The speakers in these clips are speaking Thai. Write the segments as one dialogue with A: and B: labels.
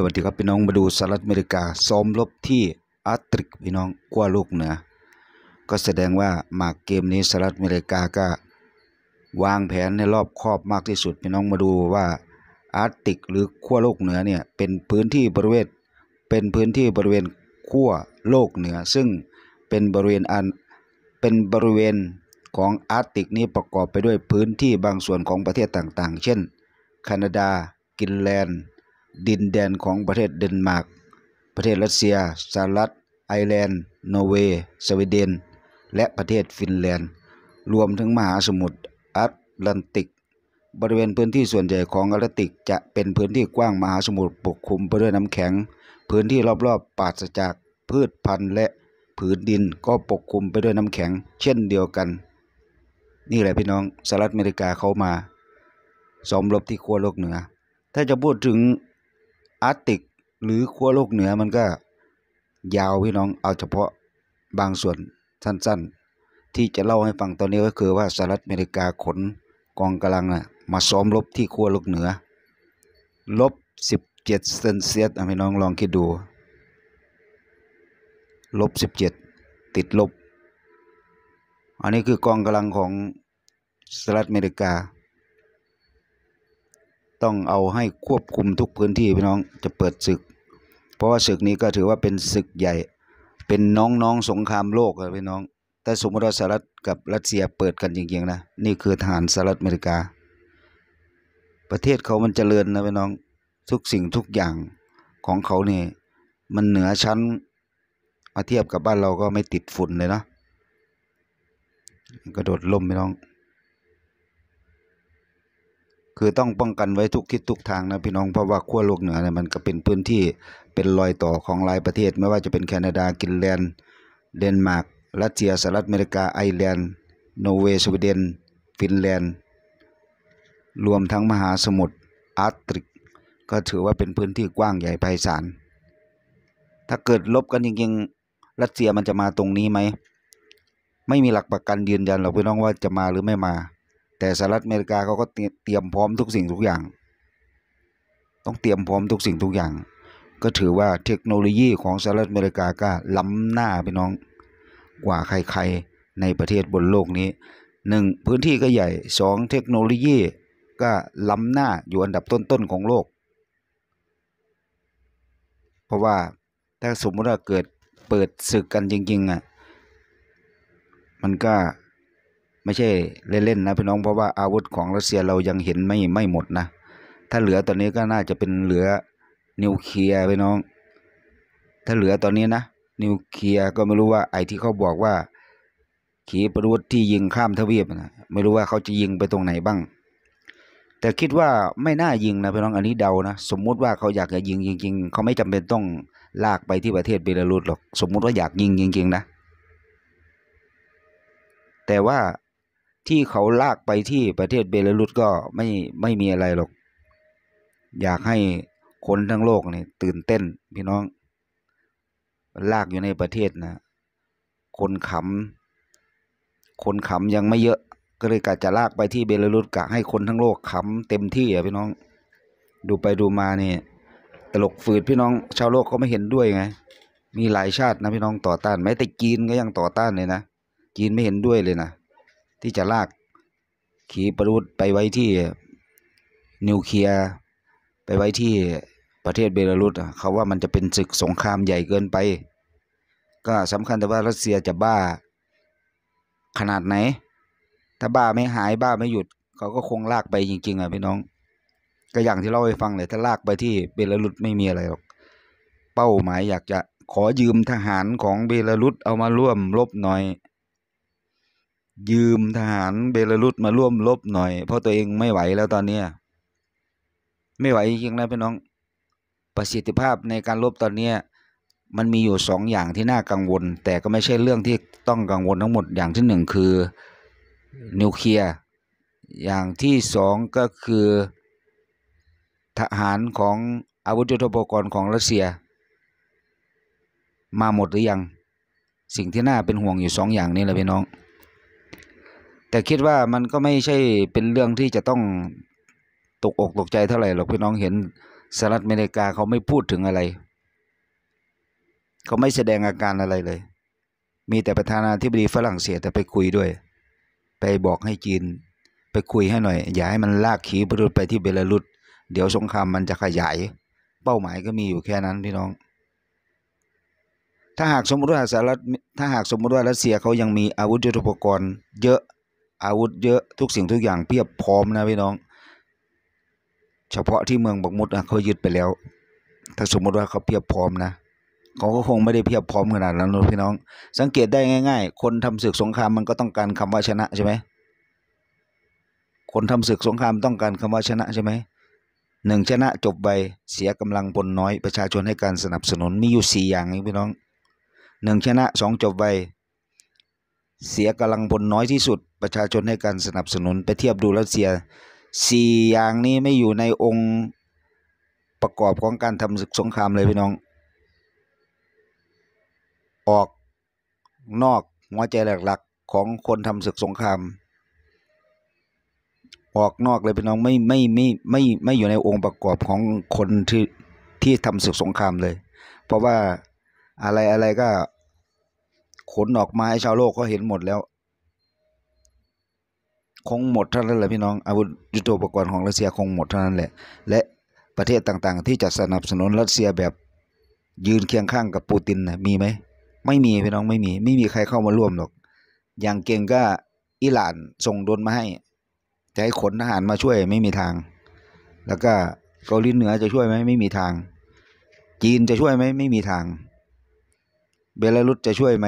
A: สวัสดีครับพี่น้องมาดูสหรัฐอเมริกาซ้อมรบที่อาร์ติกพี่น้องกั้วโลกเหนือ ก็แสดงว่ามาเกมนี้สหรัฐอเมริกาก็ วางแผนในรอบครอบมากที่สุดพี่น้องมาดูว่าอาร์ติก หรือขั้วโลกเหนือเนี่ยเป็นพื้นที่บริเวณเป็นพื้นที่บริเวณขั้วโลกเหนือ ซึ่งเป็นบริเวณอันเป็นบริเวณของอาร์ติกนี้ประกอบไปด้วยพื้นที่บางส่วนของประเทศต่างๆ เช่นแคนาดากินแลนด์ดินแดนของประเทศเดนมาร์ก ประเทศรัสเซียสหรัฐไอร์แลนด์นอร์เวย์ สวีเดน และประเทศฟินแลนด์ รวมถึงมหาสมุทรแอตแลนติก บริเวณพื้นที่ส่วนใหญ่ของแอตแลนติกจะเป็นพื้นที่กว้างมหาสมุทรปกคลุมไปด้วยน้ำแข็ง พื้นที่รอบๆปราศจากพืชพันธุ์ และผืนดินก็ปกคลุมไปด้วยน้ำแข็งเช่นเดียวกัน นี่แหละพี่น้องสหรัฐอเมริกาเขามา สมรบที่ขั้วโลกเหนือ ถ้าจะพูดถึงอาร์ติกหรือขั้วโลกเหนือมันก็ยาวพี่น้องเอาเฉพาะบางส่วนสั้น ๆ ที่จะเล่าให้ฟังตอนนี้ก็คือว่าสหรัฐอเมริกาขนกองกำลังนะมาซ้อมรบที่ขั้วโลกเหนือ ลบสิบเจ็ดเซนเซียสพี่น้องลองคิดดู ลบสิบเจ็ดติดลบ อันนี้คือกองกำลังของสหรัฐอเมริกาต้องเอาให้ควบคุมทุกพื้นที่พี่น้อง จะเปิดศึก เพราะว่าศึกนี้ก็ถือว่าเป็นศึกใหญ่ เป็นน้องๆสงครามโลกเลยพี่น้อง แต่สมมติว่าสหรัฐกับรัสเซียเปิดกันจริง ๆนะ นี่คือทหารสหรัฐอเมริกา ประเทศเขามันจเจริญนะพี่น้อง ทุกสิ่งทุกอย่างของเขาเนี่ยมันเหนือชั้นมาเทียบกับบ้านเราก็ไม่ติดฝุ่นเลยนะกระโดดล่มพี่น้องคือต้องป้องกันไว้ทุกทิศทุกทางนะพี่น้องเพราะว่าขั้วโลกเหนือเนี่ยมันก็เป็นพื้นที่เป็นรอยต่อของหลายประเทศไม่ว่าจะเป็นแคนาดากินแลนด์เดนมาร์กรัสเซียสหรัฐอเมริกาไอร์แลนด์นอร์เวย์สวีเดน ฟินแลนด์ รวมทั้งมหาสมุทรอาร์กติก ก็ถือว่าเป็นพื้นที่กว้างใหญ่ไพศาล ถ้าเกิดลบกันจริงๆรัสเซียมันจะมาตรงนี้ไหมไม่มีหลักประกันยืนยันหรอกพี่น้องว่าจะมาหรือไม่มาแต่สหรัฐอเมริกาเขาก็เตรียมพร้อมทุกสิ่งทุกอย่าง ต้องเตรียมพร้อมทุกสิ่งทุกอย่าง ก็ถือว่าเทคโนโลยีของสหรัฐอเมริกาก็ล้ำหน้าไปน้องกว่าใคร ๆในประเทศบนโลกนี้หนึ่งพื้นที่ก็ใหญ่สองเทคโนโลยีก็ล้ำหน้าอยู่อันดับต้นๆของโลก เพราะว่า ถ้าสมมติว่าเกิดเปิดศึกกันจริง ๆ อ่ะ มันก็ไม่ใช่เล่นๆนะพี่น้อง เพราะว่าอาวุธของรัสเซียเรายังเห็นไม่ไม่หมดนะ ถ้าเหลือตอนนี้ก็น่าจะเป็นเหลือนิวเคลียร์พี่น้อง ถ้าเหลือตอนนี้นะนิวเคลียร์ก็ไม่รู้ว่าไอ้ที่ เขาบอกว่า ขีปนาวุธที่ยิงข้ามทวีปนะไม่รู้ว่าเขาจะยิงไปตรงไหนบ้าง แต่คิดว่าไม่น่ายิงนะพี่น้องอันนี้เดานะสมมุติว่าเขาอยากจะยิงจริงๆเขาไม่จำเป็นต้องลากไปที่ประเทศเบลารุสหรอกสมมุติว่าอยากยิงจริงๆนะแต่ว่าที่เขาลากไปที่ประเทศเบลารุสก็ไม่ไม่มีอะไรหรอกอยากให้คนทั้งโลกนี่ตื่นเต้น พี่น้อง ลากอยู่ในประเทศนะคนขำคนขำยังไม่เยอะก็เลยกะจะลากไปที่เบลารุสกะให้คนทั้งโลกขำเต็มที่อ่ะพี่น้อง ดูไปดูมาเนี่ยตลกฝืดพี่น้องชาวโลกก็ไม่เห็นด้วยไงมีหลายชาตินะพี่น้องต่อต้าน แม้แต่จีนก็ยังต่อต้านเลยนะจีนไม่เห็นด้วยเลยนะที่จะลากขีปนาวุธไปไว้ที่นิวเคลียร์ไปไว้ที่ประเทศเบลารุสเขาว่ามันจะเป็นศึกสงครามใหญ่เกินไป ก็สำคัญแต่ว่ารัสเซียจะบ้าขนาดไหน ถ้าบ้าไม่หายบ้าไม่หยุดเขาก็คงลากไปจริงๆอ่ะพี่น้อง ก็อย่างที่เล่าให้ฟังเลยถ้าลากไปที่เบลารุสไม่มีอะไรหรอกเป้าหมายอยากจะขอยืมทหารของเบลารุสเอามาร่วมรบหน่อยยืมทหารเบลารุสมาร่วมรบหน่อย เพราะตัวเองไม่ไหวแล้วตอนนี้ไม่ไหวจริงนะพี่น้อง ประสิทธิภาพในการรบตอนนี้มันมีอยู่สองอย่างที่น่ากังวล แต่ก็ไม่ใช่เรื่องที่ต้องกังวลทั้งหมดอย่างที่หนึ่งคือนิวเคลียร์อย่างที่สองก็คือ ทหารของอาวุธยุทโธปกรณ์ของรัสเซีย มาหมดหรือยังสิ่งที่น่าเป็นห่วงอยู่สองอย่างนี้แหละพี่น้องแต่คิดว่ามันก็ไม่ใช่เป็นเรื่องที่จะต้องตกอกตกใจเท่าไหร่หรอกพี่น้องเห็นสหรัฐอเมริกาเขาไม่พูดถึงอะไรเขาไม่แสดงอาการอะไรเลย มีแต่ประธานาธิบดีฝรั่งเศสแต่ไปคุยด้วย ไปบอกให้จีนไปคุยให้หน่อย อย่าให้มันลากขีปนาวุธไปที่เบลารุสเดี๋ยวสงครามมันจะขยาย เป้าหมายก็มีอยู่แค่นั้นพี่น้อง ถ้าหากสมมติว่าสหรัฐถ้าหากสมมติว่ารัสเซียเขายังมีอาวุธยุทโธปกรณ์เยอะอาวุธเยอะทุกสิ่งทุกอย่างเพียบพร้อมนะพี่น้อง เฉพาะที่เมืองบักมุดนะเขายึดไปแล้ว ถ้าสมมติว่าเขาเพียบพร้อมนะเขาก็คงไม่ได้เพียบพร้อมขนาดนั้นพี่น้อง สังเกตได้ง่าย ๆ คนทำศึกสงครามมันก็ต้องการคำว่าชนะใช่ไหมคนทำศึกสงครามต้องการคำว่าชนะใช่ไหมหนึ่งชนะจบไปเสียกำลังพลน้อย ประชาชนให้การสนับสนุนมีอยู่สี่อย่างนี้พี่น้องหนึ่งชนะสองจบไปเสียกำลังพลน้อยที่สุด ประชาชนให้การสนับสนุน ไปเทียบดูรัสเซียสี่อย่างนี้ไม่อยู่ในองค์ประกอบของการทำศึกสงครามเลยพี่น้อง ออกนอกหัวใจหลักๆ ของคนทำศึกสงคราม ออกนอกเลยพี่น้อง ไม่ไม่ไม่ไม่ไม่อยู่ในองค์ประกอบของคนที่ที่ทำศึกสงครามเลย เพราะว่าอะไรอะไรก็ขนออกมาให้ชาวโลกก็เห็นหมดแล้วคงหมดเท่านั้นแหละพี่น้องอาวุธยุทโธปกรณ์ของรัสเซียคงหมดเท่านั้นแหละและ ประเทศต่าง ๆ ที่จะสนับสนุนรัสเซียแบบยืนเคียงข้างกับปูตินมีไหมไม่มีพี่น้องไม่มี ไม่มีใครเข้ามาร่วมหรอกอย่างเก่งก็อิหร่านส่งโดนมาให้จะให้ขนทหารมาช่วย ไม่มีทาง แล้วก็เกาหลีเหนือจะช่วยไหมไม่มีทาง จีนจะช่วยไหมไม่มีทาง เบลารุสจะช่วยไหม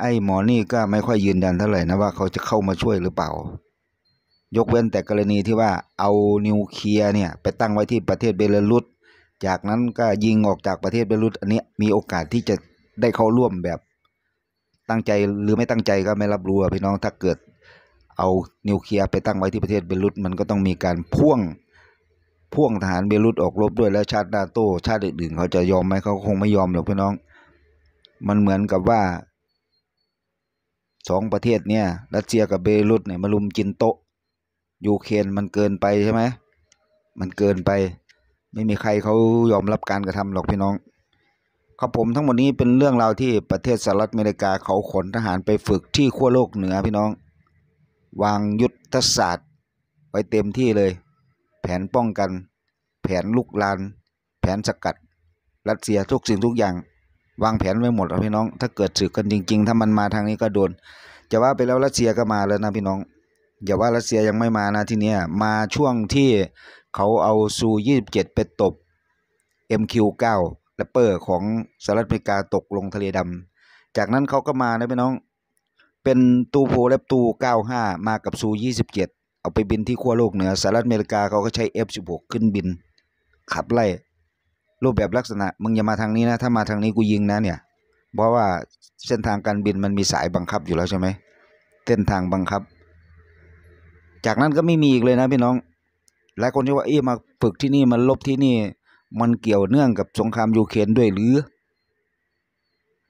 A: ไอ้หมอนี่ก็ไม่ค่อยยืนยันเท่าไหร่นะว่าเขาจะเข้ามาช่วยหรือเปล่า ยกเว้นแต่กรณีที่ว่า เอานิวเคลียร์เนี่ย ไปตั้งไว้ที่ประเทศเบลารุสจากนั้นก็ยิงออกจากประเทศเบลารุสอันนี้มีโอกาสที่จะได้เข้าร่วมแบบตั้งใจหรือไม่ตั้งใจก็ไม่รับรู้พี่น้องถ้าเกิด เอานิวเคลียร์ไปตั้งไว้ที่ประเทศเบลุตมันก็ต้องมีการพ่วงพ่วงทหารเบลุตออกรบด้วยแล้วชาตินาโตชาติอื่นๆเขาจะยอมไหมเขาคงไม่ยอมหรอกพี่น้อง มันเหมือนกับว่าสองประเทศเนี่ยรัสเซียกับเบรุตเนี่ยมาลุมกินโต๊ะยูเครนมันเกินไปใช่ไหม มันเกินไป ไม่มีใครเขายอมรับการกระทำหรอกพี่น้อง ครับผมทั้งหมดนี้เป็นเรื่องราวที่ประเทศสหรัฐอเมริกาเขาขนทหารไปฝึกที่ขั้วโลกเหนือพี่น้อง วางยุทธศาสตร์ไว้เต็มที่เลย แผนป้องกัน แผนลุกลาน แผนสกัด รัสเซียทุกสิ่งทุกอย่างวางแผนไว้หมดแล้วพี่น้อง ถ้าเกิดสึกกันจริงๆ ถ้ามันมาทางนี้ก็โดน จะว่าไปแล้วรัสเซียก็มาแล้วนะพี่น้องอย่าว่ารัสเซียยังไม่มานะที่เนี้ยมาช่วงที่เขาเอาซูยี่สิบเจ็ดไปตบ MQ9 แลปเปอร์ของสหรัฐอเมริกาตกลงทะเลดำ จากนั้นเขาก็มานะพี่น้อง เป็นตูโพแลปตู95มากับซู27เอาไปบินที่ขั้วโลกเหนือสหรัฐอเมริกาเขาก็ใช้ F16 ขึ้นบิน ขับไล่รูปแบบลักษณะมึงอย่ามาทางนี้นะ ถ้ามาทางนี้กูยิงนะเนี่ยเพราะว่าเส้นทางการบินมันมีสายบังคับอยู่แล้วใช่ไหมเส้นทางบังคับ จากนั้นก็ไม่มีอีกเลยนะพี่น้องหลายคนที่ว่าเอ๊ะมาฝึกที่นี่มันลบที่นี่ มันเกี่ยวเนื่องกับสงครามยูเครนด้วยหรือ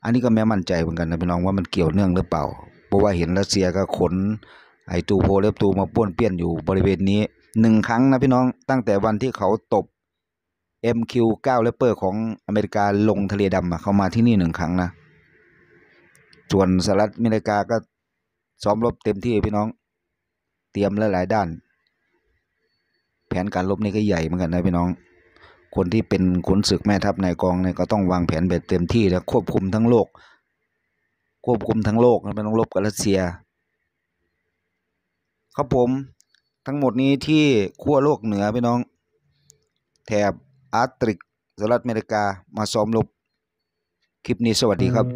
A: อันนี้ก็แม้มั่นใจเหมือนกันนะพี่น้องว่ามันเกี่ยวเนื่องหรือเปล่า เพราะว่าเห็นรัสเซียก็ขน ไอตูโพเล็บตูมาป้วนเปี้ยนอยู่บริเวณนี้หนึ่งครั้งนะพี่น้อง ตั้งแต่วันที่เขาตบ MQ9 r เ p p e r ของอเมริกา ลงทะเลดำเข้ามาที่นี่หนึ่งครั้งนะ ส่วนสหรัฐอเมริกาก็ซ้อม รบ เต็มที่ พี่ น้อง เตรียมลหลายด้าน แผน การ รบ นี่ก็ใหญ่เหมือนกัน นะ พี่น้อง คน ที่เป็นขุนศึกแม่ทัพนายกองเนี่ยก็ต้อง วางแผนแบบเต็มที่ และควบคุมทั้งโลก ควบ คุมทั้งโลกไม่ต้องรบกับรัสเซีย ครับผมทั้งหมดนี้ที่ขั้วโลกเหนือพี่น้องแถบอาร์ตริกสหรัฐอเมริกามาซ้อมลบคลิปนี้สวัสดีครับ